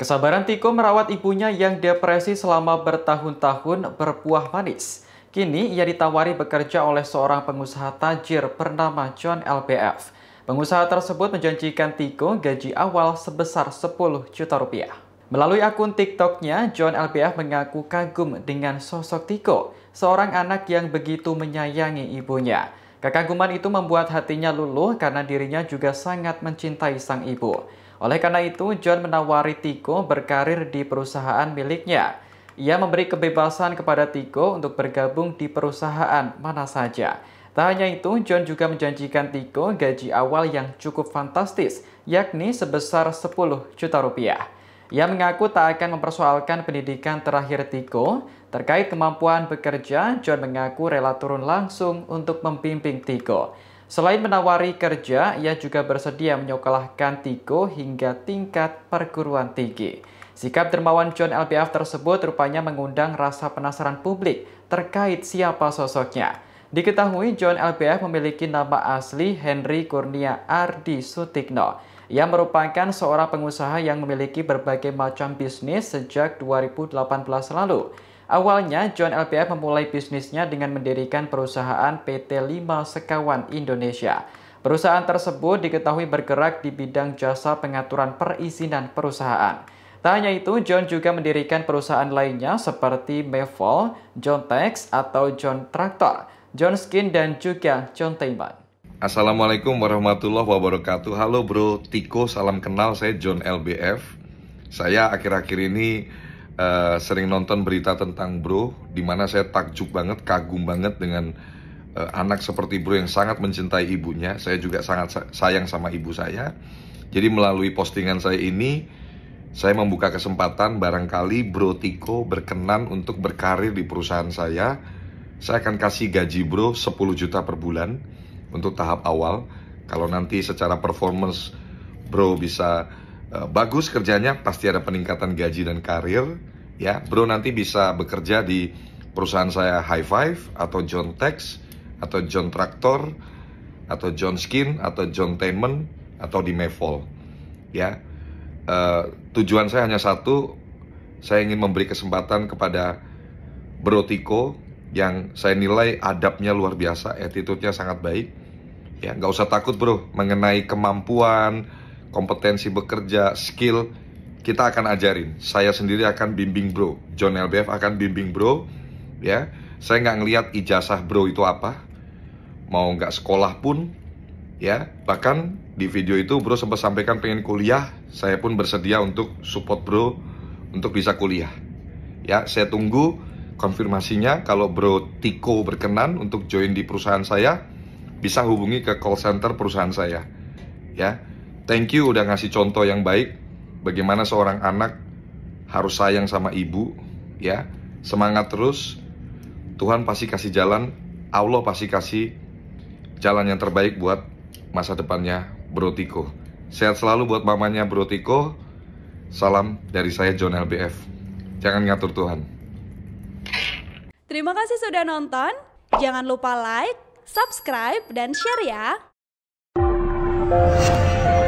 Kesabaran Tiko merawat ibunya yang depresi selama bertahun-tahun berbuah manis. Kini ia ditawari bekerja oleh seorang pengusaha tajir bernama John LBF. Pengusaha tersebut menjanjikan Tiko gaji awal sebesar 10 juta rupiah. Melalui akun TikToknya, John LBF mengaku kagum dengan sosok Tiko, seorang anak yang begitu menyayangi ibunya. Kekaguman itu membuat hatinya luluh karena dirinya juga sangat mencintai sang ibu. Oleh karena itu, John menawari Tico berkarir di perusahaan miliknya. Ia memberi kebebasan kepada Tico untuk bergabung di perusahaan mana saja. Tak hanya itu, John juga menjanjikan Tico gaji awal yang cukup fantastis, yakni sebesar 10 juta rupiah. Ia mengaku tak akan mempersoalkan pendidikan terakhir Tiko. Terkait kemampuan bekerja, John mengaku rela turun langsung untuk membimbing Tiko. Selain menawari kerja, ia juga bersedia menyokolahkan Tigo hingga tingkat perguruan tinggi. Sikap dermawan John LBF tersebut rupanya mengundang rasa penasaran publik terkait siapa sosoknya. Diketahui John LBF memiliki nama asli Henry Kurnia Ardi Sutikno. Ia merupakan seorang pengusaha yang memiliki berbagai macam bisnis sejak 2018 lalu. Awalnya, John LPF memulai bisnisnya dengan mendirikan perusahaan PT Lima Sekawan Indonesia. Perusahaan tersebut diketahui bergerak di bidang jasa pengaturan perizinan perusahaan. Tak hanya itu, John juga mendirikan perusahaan lainnya seperti Mevol, John Tex, atau John Traktor, John Skin, dan juga John Taiman. Assalamualaikum warahmatullahi wabarakatuh. Halo bro, Tiko, salam kenal. Saya John LBF. Saya akhir-akhir ini Eh, sering nonton berita tentang Bro, dimana saya takjub banget, kagum banget dengan uh, anak seperti Bro yang sangat mencintai ibunya. Saya juga sangat sayang sama ibu saya. Jadi melalui postingan saya ini, saya membuka kesempatan barangkali Bro Tiko berkenan untuk berkarir di perusahaan saya. Saya akan kasih gaji Bro 10 juta per bulan untuk tahap awal. Kalau nanti secara performance Bro bisa eh, bagus kerjanya pasti ada peningkatan gaji dan karir ya bro nanti bisa bekerja di perusahaan saya High Five atau John Tex atau John Traktor atau John Skin atau John Temen atau di Mevol ya uh, tujuan saya hanya satu saya ingin memberi kesempatan kepada Bro Tiko yang saya nilai adabnya luar biasa attitude-nya sangat baik ya nggak usah takut bro mengenai kemampuan kompetensi bekerja skill kita akan ajarin. Saya sendiri akan bimbing bro. John LBF akan bimbing bro. Ya, saya nggak ngelihat ijazah bro itu apa. Mau nggak sekolah pun, ya. Bahkan di video itu bro sempat sampaikan pengen kuliah. Saya pun bersedia untuk support bro untuk bisa kuliah. Ya, saya tunggu konfirmasinya kalau bro Tiko berkenan untuk join di perusahaan saya bisa hubungi ke call center perusahaan saya ya thank you udah ngasih contoh yang baik bagaimana seorang anak harus sayang sama ibu, ya. Semangat terus. Tuhan pasti kasih jalan, Allah pasti kasih jalan yang terbaik buat masa depannya Bro Tiko. Sehat selalu buat mamanya Bro Tiko. Salam dari saya John LBF. Jangan ngatur Tuhan. Terima kasih sudah nonton. Jangan lupa like, subscribe, dan share ya.